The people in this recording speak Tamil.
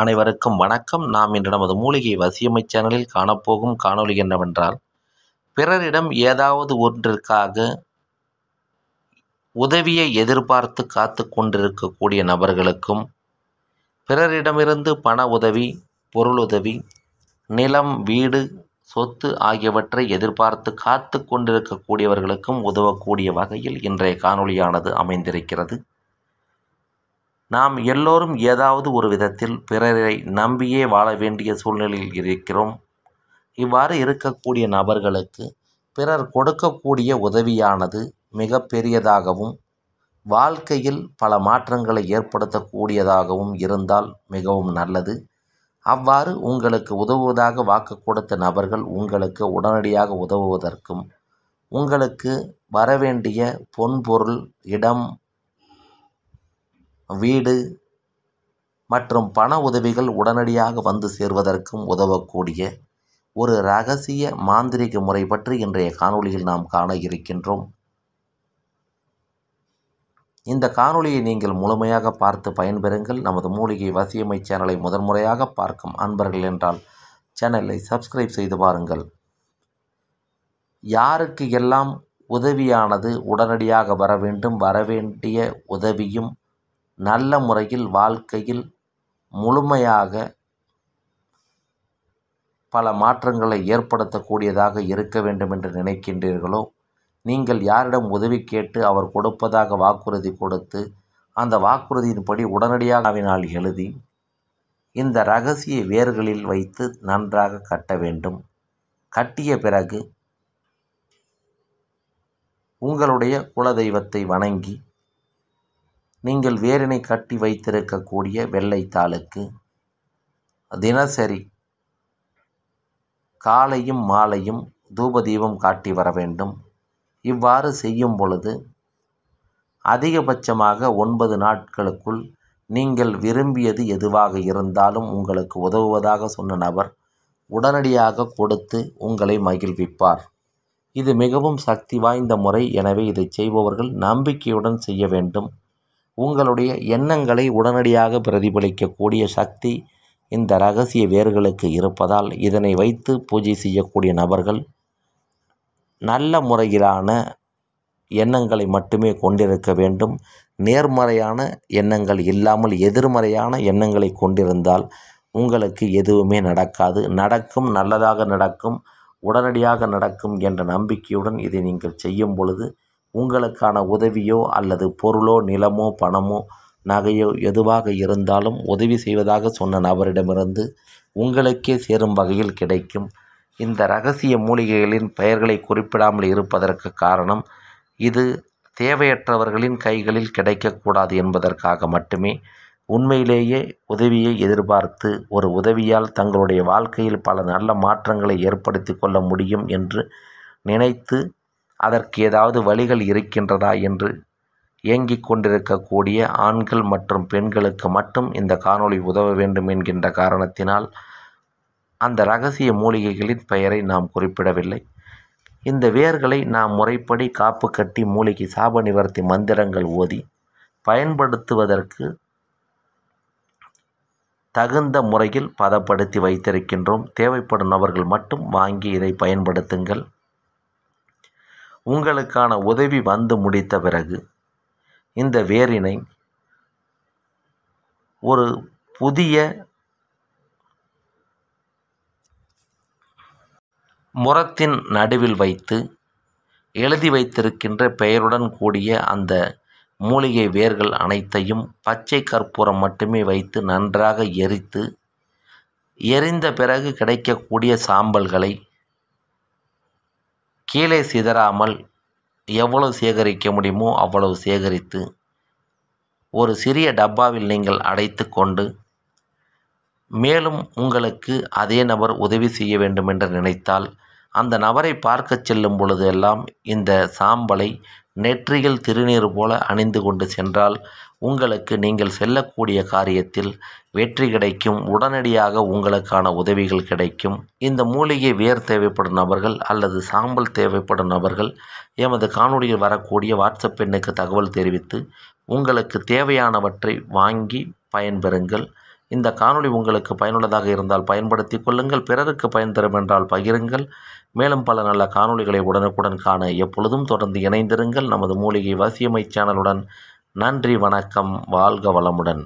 அனைவருக்கும் வணக்கம் நாம் இன்று நமது மூலிகை வசியமை சேனலில் காணப்போகும் காணொலி என்னவென்றால் பிறரிடம் ஏதாவது ஒன்றிற்காக உதவியை எதிர்பார்த்து காத்து கொண்டிருக்கக்கூடிய நபர்களுக்கும் பிறரிடமிருந்து பண உதவி பொருளுதவி நிலம் வீடு சொத்து ஆகியவற்றை எதிர்பார்த்து காத்து கொண்டிருக்கக்கூடியவர்களுக்கும் உதவக்கூடிய வகையில் இன்றைய காணொளியானது அமைந்திருக்கிறது நாம் எல்லோரும் ஏதாவது ஒரு விதத்தில் பிறரை நம்பியே வாழ வேண்டிய சூழ்நிலையில் இருக்கிறோம் இவ்வாறு இருக்கக்கூடிய நபர்களுக்கு பிறர் கொடுக்கக்கூடிய உதவியானது மிக பெரியதாகவும் வாழ்க்கையில் பல மாற்றங்களை ஏற்படுத்தக்கூடியதாகவும் இருந்தால் மிகவும் நல்லது அவ்வாறு உங்களுக்கு உதவுவதாக வாக்கு கொடுத்த நபர்கள் உங்களுக்கு உடனடியாக உதவுவதற்கும் உங்களுக்கு வரவேண்டிய பொன்பொருள் இடம் வீடு மற்றும் பண உதவிகள் உடனடியாக வந்து சேர்வதற்கும் உதவக்கூடிய ஒரு ரகசிய மாந்திரீக முறை பற்றி இன்றைய காணொளியில் நாம் காண இருக்கின்றோம் இந்த காணொளியை நீங்கள் முழுமையாக பார்த்து பயன்பெறுங்கள் நமது மூலிகை வசியமை சேனலை முதன்முறையாக பார்க்கும் அன்பர்கள் என்றால் சேனலை சப்ஸ்கிரைப் செய்து பாருங்கள் யாருக்கு எல்லாம் உதவியானது உடனடியாக வர வேண்டும் வரவேண்டிய உதவியும் நல்ல முறையில் வாழ்க்கையில் முழுமையாக பல மாற்றங்களை ஏற்படுத்தக்கூடியதாக இருக்க வேண்டும் என்று நினைக்கின்றீர்களோ நீங்கள் யாரிடம் உதவி கேட்டு அவர் கொடுப்பதாக வாக்குறுதி கொடுத்து அந்த வாக்குறுதியின்படி உடனடியாக அவினால் எழுதி இந்த ரகசிய வேர்களில் வைத்து நன்றாக கட்ட வேண்டும் கட்டிய பிறகு உங்களுடைய குலதெய்வத்தை வணங்கி நீங்கள் வேரினை கட்டி வைத்திருக்கக்கூடிய வெள்ளைத்தாளுக்கு தினசரி காலையும் மாலையும் தூபதீபம் காட்டி வர வேண்டும் இவ்வாறு செய்யும் பொழுது அதிகபட்சமாக ஒன்பது நாட்களுக்குள் நீங்கள் விரும்பியது எதுவாக இருந்தாலும் உங்களுக்கு உதவுவதாக சொன்ன நபர் உடனடியாக கொடுத்து உங்களை மகிழ்விப்பார் இது மிகவும் சக்தி வாய்ந்த முறை எனவே இதை செய்பவர்கள் நம்பிக்கையுடன் செய்ய வேண்டும் உங்களுடைய எண்ணங்களை உடனடியாக பிரதிபலிக்கக்கூடிய சக்தி இந்த ரகசிய வேர்களுக்கு இருப்பதால் இதனை வைத்து பூஜை செய்யக்கூடிய நபர்கள் நல்ல முறையிலான எண்ணங்களை மட்டுமே கொண்டிருக்க வேண்டும் நேர்மறையான எண்ணங்கள் இல்லாமல் எதிர்மறையான எண்ணங்களை கொண்டிருந்தால் உங்களுக்கு எதுவுமே நடக்காது நடக்கும் நல்லதாக நடக்கும் உடனடியாக நடக்கும் என்ற நம்பிக்கையுடன் இதை நீங்கள் செய்யும் பொழுது உங்களுக்கான உதவியோ அல்லது பொருளோ நிலமோ பணமோ நகையோ எதுவாக இருந்தாலும் உதவி செய்வதாக சொன்ன நபரிடமிருந்து உங்களுக்கே சேரும் வகையில் கிடைக்கும் இந்த ரகசிய மூலிகைகளின் பெயர்களை குறிப்பிடாமல் இருப்பதற்கு காரணம் இது தேவையற்றவர்களின் கைகளில் கிடைக்கக்கூடாது என்பதற்காக மட்டுமே உண்மையிலேயே உதவியை எதிர்பார்த்து ஒரு உதவியால் தங்களுடைய வாழ்க்கையில் பல நல்ல மாற்றங்களை ஏற்படுத்தி கொள்ள முடியும் என்று நினைத்து அதற்கு ஏதாவது வழிகள் இருக்கின்றதா என்று ஏங்கிக் கொண்டிருக்கக்கூடிய ஆண்கள் மற்றும் பெண்களுக்கு மட்டும் இந்த காணொளி உதவ வேண்டும் என்கின்ற காரணத்தினால் அந்த ரகசிய மூலிகைகளின் பெயரை நாம் குறிப்பிடவில்லை இந்த வேர்களை நாம் முறைப்படி காப்பு கட்டி மூலிகை சாப நிவர்த்தி மந்திரங்கள் ஓதி பயன்படுத்துவதற்கு தகுந்த முறையில் பதப்படுத்தி வைத்திருக்கின்றோம் தேவைப்படும் நபர்கள் மட்டும் வாங்கி இதை பயன்படுத்துங்கள் உங்களுக்கான உதவி வந்து முடித்த பிறகு இந்த வேரினை ஒரு புதிய முரத்தின் நடுவில் வைத்து எழுதி வைத்திருக்கின்ற பெயருடன் கூடிய அந்த மூலிகை வேர்கள் அனைத்தையும் பச்சை கற்பூரம் மட்டுமே வைத்து நன்றாக எரித்து எரிந்த பிறகு கிடைக்கக்கூடிய சாம்பல்களை கீழே சிதறாமல் எவ்வளவு சேகரிக்க முடியுமோ அவ்வளவு சேகரித்து ஒரு சிறிய டப்பாவில் நீங்கள் அடைத்து கொண்டு மேலும் உங்களுக்கு அதே நபர் உதவி செய்ய வேண்டும் என்று நினைத்தால் அந்த நபரை பார்க்க செல்லும் பொழுதெல்லாம் இந்த சாம்பலை நெற்றியில் திருநீர் போல அணிந்து கொண்டு சென்றால் உங்களுக்கு நீங்கள் செல்லக்கூடிய காரியத்தில் வெற்றி கிடைக்கும் உடனடியாக உங்களுக்கான உதவிகள் கிடைக்கும் இந்த மூலிகை வேர் தேவைப்படும் நபர்கள் அல்லது சாம்பல் தேவைப்படும் நபர்கள் எமது காணொலியில் வரக்கூடிய வாட்ஸ்அப் எண்ணுக்கு தகவல் தெரிவித்து உங்களுக்கு தேவையானவற்றை வாங்கி பயன்பெறுங்கள் இந்த காணொளி உங்களுக்கு பயனுள்ளதாக இருந்தால் பயன்படுத்தி கொள்ளுங்கள் பிறருக்கு பயன் தரும் என்றால் பகிருங்கள் மேலும் பல நல்ல காணொளிகளை உடனுக்குடன் காண எப்பொழுதும் தொடர்ந்து இணைந்திருங்கள் நமது மூலிகை வாசியமை சேனலுடன் நன்றி வணக்கம் வாழ்க வளமுடன்